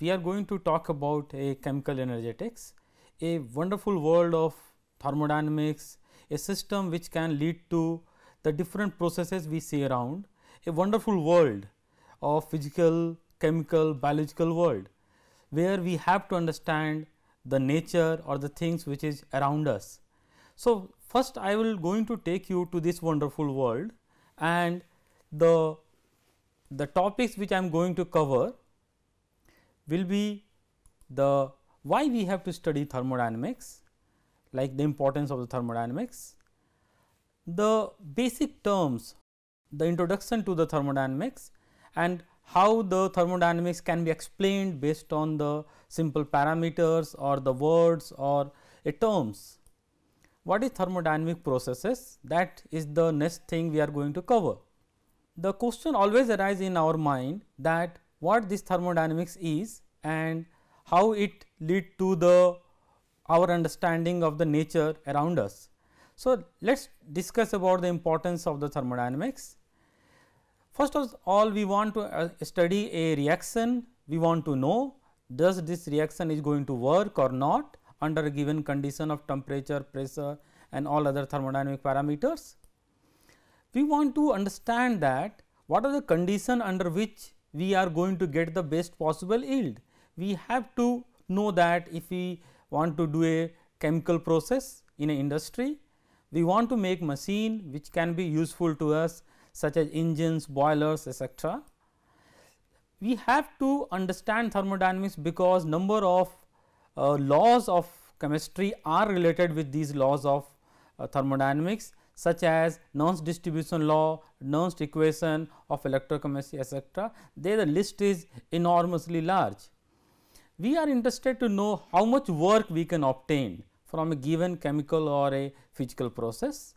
we are going to talk about a chemical energetics, a wonderful world of thermodynamics, a system which can lead to the different processes we see around, a wonderful world of physical, chemical, biological world, where we have to understand the nature or the things which is around us. So, first I will going to take you to this wonderful world and the, the topics which I am going to cover will be the why we have to study thermodynamics like the importance of the thermodynamics. The basic terms, the introduction to the thermodynamics and how the thermodynamics can be explained based on the simple parameters or the words or a terms. What is thermodynamic processes? That is the next thing we are going to cover. The question always arises in our mind that what this thermodynamics is and how it lead to the our understanding of the nature around us. So, let us discuss about the importance of the thermodynamics. First of all we want to uh, study a reaction, we want to know does this reaction is going to work or not under a given condition of temperature, pressure and all other thermodynamic parameters. We want to understand that what are the condition under which we are going to get the best possible yield. We have to know that if we want to do a chemical process in an industry, we want to make machine which can be useful to us such as engines, boilers etc. We have to understand thermodynamics because number of uh, laws of chemistry are related with these laws of uh, thermodynamics such as Nernst distribution law, Nernst equation of electrochemistry etc. There the list is enormously large. We are interested to know how much work we can obtain from a given chemical or a physical process.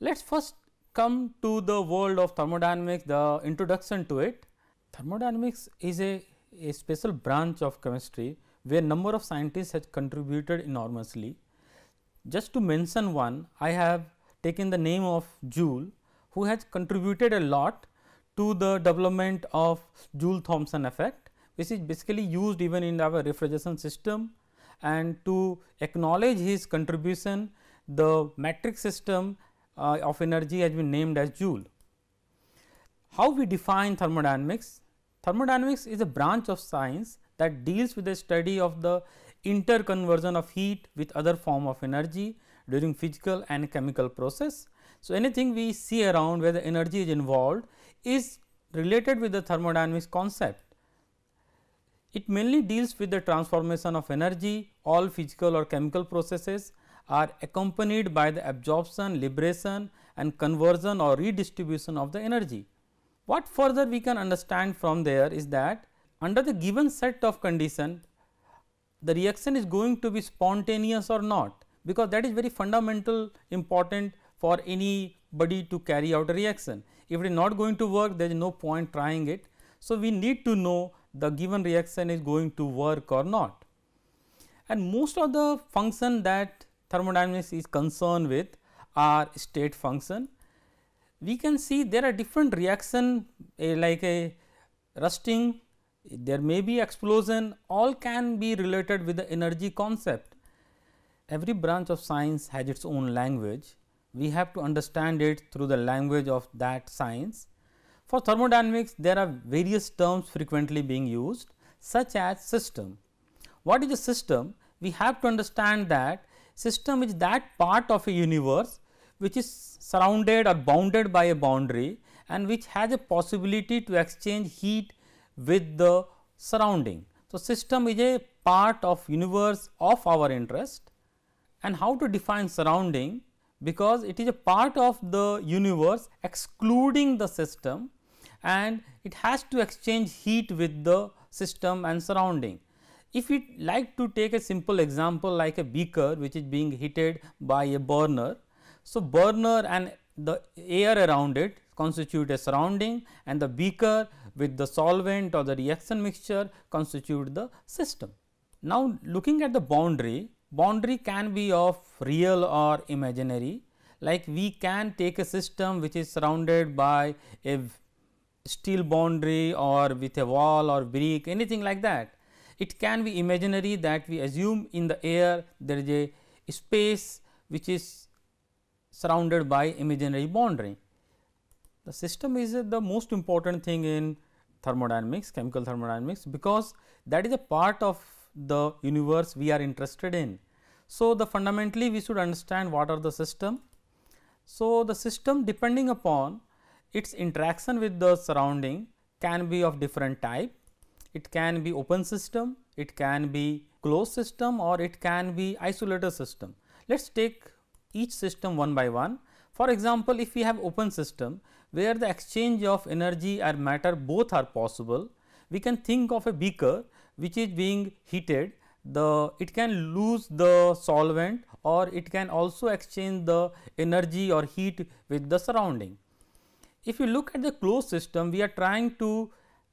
Let us first come to the world of thermodynamics, the introduction to it. Thermodynamics is a, a special branch of chemistry where number of scientists has contributed enormously. Just to mention one, I have taken the name of Joule who has contributed a lot to the development of Joule Thomson effect which is basically used even in our refrigeration system and to acknowledge his contribution the metric system uh, of energy has been named as Joule. How we define thermodynamics? Thermodynamics is a branch of science that deals with the study of the interconversion of heat with other form of energy during physical and chemical process. So, anything we see around where the energy is involved is related with the thermodynamics concept. It mainly deals with the transformation of energy, all physical or chemical processes are accompanied by the absorption, liberation and conversion or redistribution of the energy. What further we can understand from there is that under the given set of condition, the reaction is going to be spontaneous or not because that is very fundamental important for anybody to carry out a reaction. If it is not going to work, there is no point trying it. So, we need to know the given reaction is going to work or not. And most of the function that thermodynamics is concerned with are state function. We can see there are different reaction a, eh, like a rusting, there may be explosion all can be related with the energy concept every branch of science has its own language. We have to understand it through the language of that science. For thermodynamics, there are various terms frequently being used such as system. What is a system? We have to understand that system is that part of a universe which is surrounded or bounded by a boundary and which has a possibility to exchange heat with the surrounding. So, system is a part of universe of our interest and how to define surrounding because it is a part of the universe excluding the system and it has to exchange heat with the system and surrounding. If we like to take a simple example like a beaker which is being heated by a burner. So, burner and the air around it constitute a surrounding and the beaker with the solvent or the reaction mixture constitute the system. Now, looking at the boundary boundary can be of real or imaginary like we can take a system which is surrounded by a steel boundary or with a wall or brick anything like that. It can be imaginary that we assume in the air there is a space which is surrounded by imaginary boundary. The system is the most important thing in thermodynamics, chemical thermodynamics because that is a part of the universe we are interested in. So, the fundamentally we should understand what are the system. So, the system depending upon its interaction with the surrounding can be of different type. It can be open system, it can be closed system or it can be isolated system. Let us take each system one by one. For example, if we have open system where the exchange of energy or matter both are possible, we can think of a beaker which is being heated the it can lose the solvent or it can also exchange the energy or heat with the surrounding. If you look at the closed system we are trying to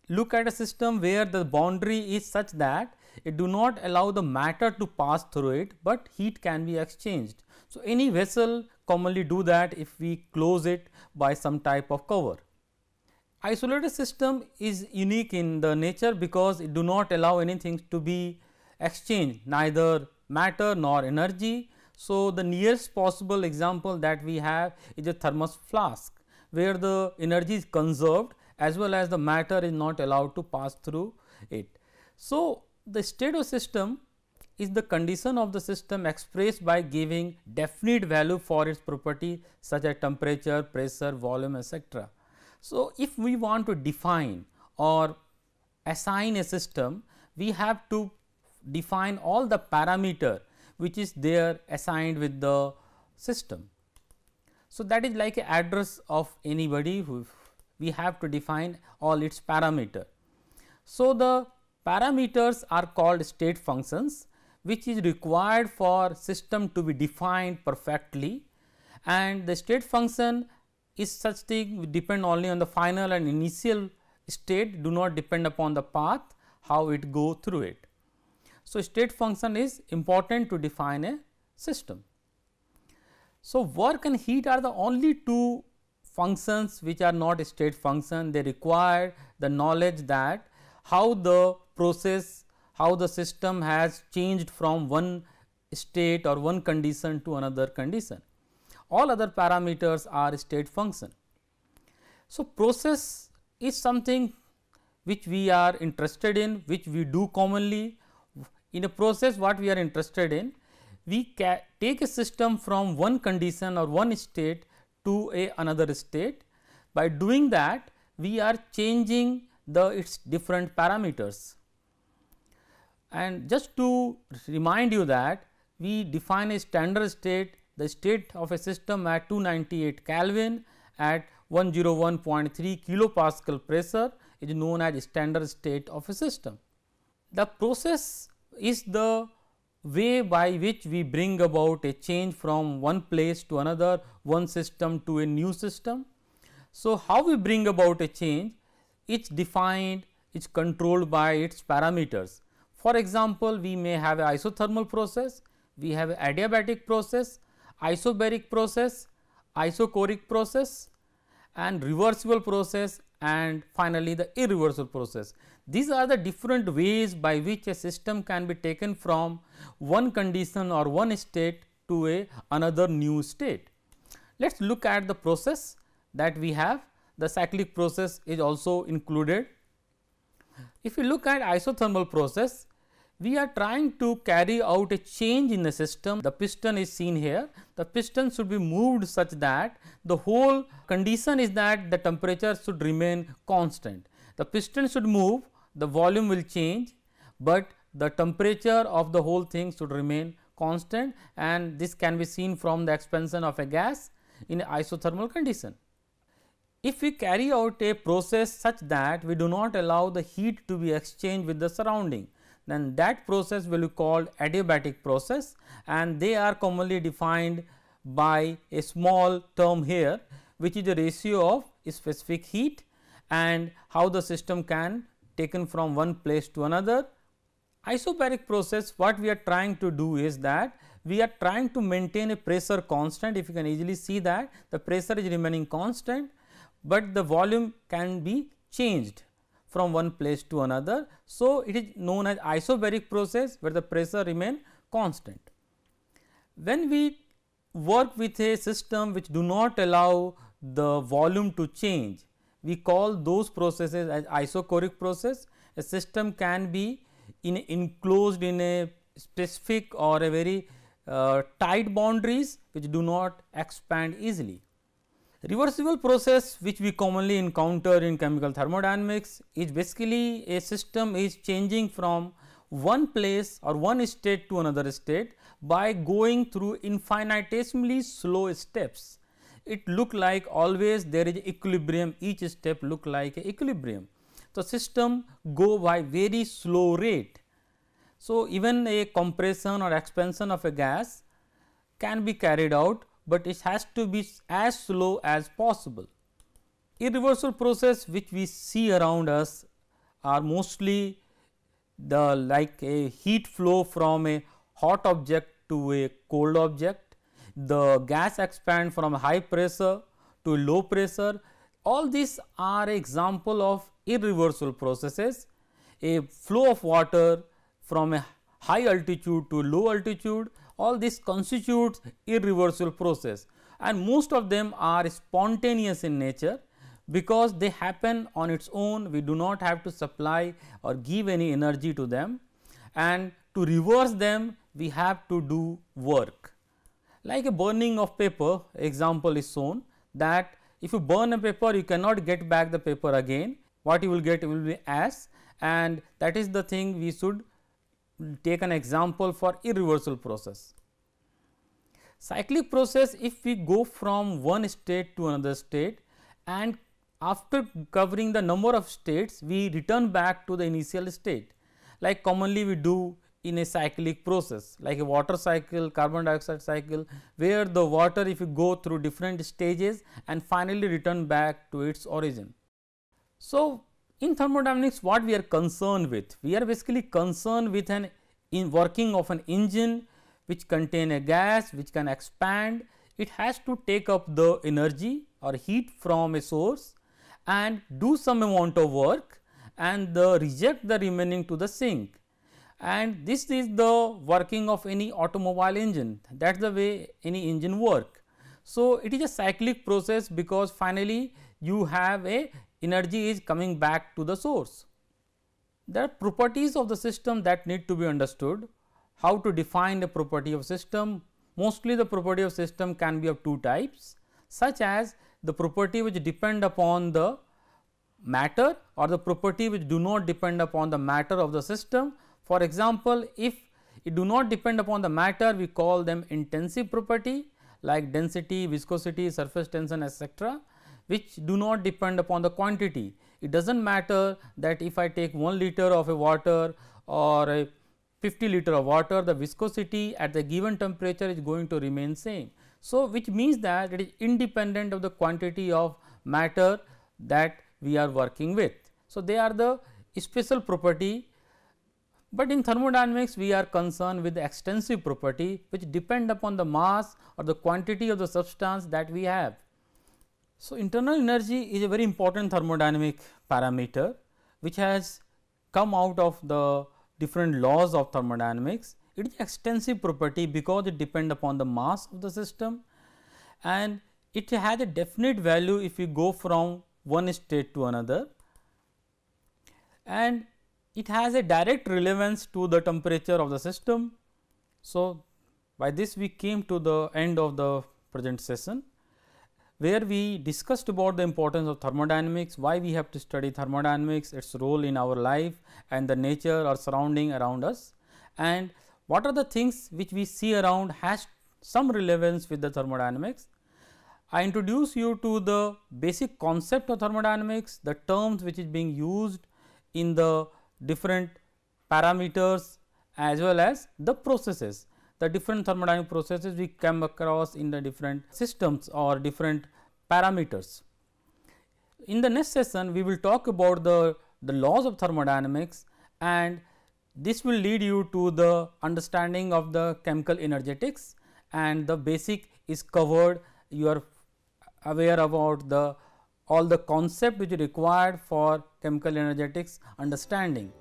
look at a system where the boundary is such that it do not allow the matter to pass through it, but heat can be exchanged. So, any vessel commonly do that if we close it by some type of cover. Isolated system is unique in the nature because it do not allow anything to be exchanged neither matter nor energy. So, the nearest possible example that we have is a thermos flask where the energy is conserved as well as the matter is not allowed to pass through it. So, the state of system is the condition of the system expressed by giving definite value for its property such as temperature, pressure, volume etc. So, if we want to define or assign a system, we have to define all the parameter which is there assigned with the system. So, that is like address of anybody who we have to define all its parameter. So, the parameters are called state functions which is required for system to be defined perfectly and the state function is such thing depend only on the final and initial state do not depend upon the path how it go through it. So, state function is important to define a system. So, work and heat are the only two functions which are not state function they require the knowledge that how the process how the system has changed from one state or one condition to another condition all other parameters are state function. So, process is something which we are interested in, which we do commonly. In a process what we are interested in, we take a system from one condition or one state to a another state. By doing that, we are changing the its different parameters. And just to remind you that we define a standard state the state of a system at 298 Kelvin at 101.3 kilopascal pressure is known as standard state of a system. The process is the way by which we bring about a change from one place to another, one system to a new system. So, how we bring about a change? It is defined, it is controlled by its parameters. For example, we may have an isothermal process, we have an adiabatic process isobaric process, isochoric process and reversible process and finally, the irreversible process. These are the different ways by which a system can be taken from one condition or one state to a another new state. Let us look at the process that we have the cyclic process is also included. If you look at isothermal process, we are trying to carry out a change in the system. The piston is seen here. The piston should be moved such that the whole condition is that the temperature should remain constant. The piston should move, the volume will change, but the temperature of the whole thing should remain constant and this can be seen from the expansion of a gas in isothermal condition. If we carry out a process such that we do not allow the heat to be exchanged with the surrounding, then that process will be called adiabatic process and they are commonly defined by a small term here which is the ratio of specific heat and how the system can taken from one place to another. Isobaric process what we are trying to do is that we are trying to maintain a pressure constant if you can easily see that the pressure is remaining constant, but the volume can be changed from one place to another. So, it is known as isobaric process where the pressure remain constant. When we work with a system which do not allow the volume to change, we call those processes as isochoric process. A system can be in enclosed in a specific or a very uh, tight boundaries which do not expand easily. Reversible process which we commonly encounter in chemical thermodynamics is basically a system is changing from one place or one state to another state by going through infinitesimally slow steps. It look like always there is equilibrium each step look like equilibrium. The system go by very slow rate. So, even a compression or expansion of a gas can be carried out but it has to be as slow as possible. Irreversible process which we see around us are mostly the like a heat flow from a hot object to a cold object, the gas expand from high pressure to low pressure. All these are example of irreversible processes. A flow of water from a high altitude to low altitude all this constitutes irreversible process and most of them are spontaneous in nature because they happen on its own we do not have to supply or give any energy to them and to reverse them we have to do work. Like a burning of paper example is shown that if you burn a paper you cannot get back the paper again what you will get will be ash and that is the thing we should take an example for irreversible process. Cyclic process if we go from one state to another state and after covering the number of states we return back to the initial state like commonly we do in a cyclic process like a water cycle, carbon dioxide cycle where the water if you go through different stages and finally return back to its origin. So, in thermodynamics, what we are concerned with? We are basically concerned with an in working of an engine which contain a gas which can expand. It has to take up the energy or heat from a source and do some amount of work and the reject the remaining to the sink. And this is the working of any automobile engine that is the way any engine work. So, it is a cyclic process because finally, you have a energy is coming back to the source. There are properties of the system that need to be understood, how to define the property of system. Mostly the property of system can be of two types such as the property which depend upon the matter or the property which do not depend upon the matter of the system. For example, if it do not depend upon the matter we call them intensive property like density, viscosity, surface tension etcetera which do not depend upon the quantity. It does not matter that if I take 1 liter of a water or a 50 liter of water, the viscosity at the given temperature is going to remain same. So, which means that it is independent of the quantity of matter that we are working with. So, they are the special property, but in thermodynamics we are concerned with the extensive property which depend upon the mass or the quantity of the substance that we have. So, internal energy is a very important thermodynamic parameter which has come out of the different laws of thermodynamics. It is extensive property because it depends upon the mass of the system and it has a definite value if you go from one state to another and it has a direct relevance to the temperature of the system. So, by this we came to the end of the present session where we discussed about the importance of thermodynamics, why we have to study thermodynamics, its role in our life and the nature or surrounding around us and what are the things which we see around has some relevance with the thermodynamics. I introduce you to the basic concept of thermodynamics, the terms which is being used in the different parameters as well as the processes the different thermodynamic processes we come across in the different systems or different parameters. In the next session, we will talk about the, the laws of thermodynamics and this will lead you to the understanding of the chemical energetics and the basic is covered you are aware about the all the concept which is required for chemical energetics understanding.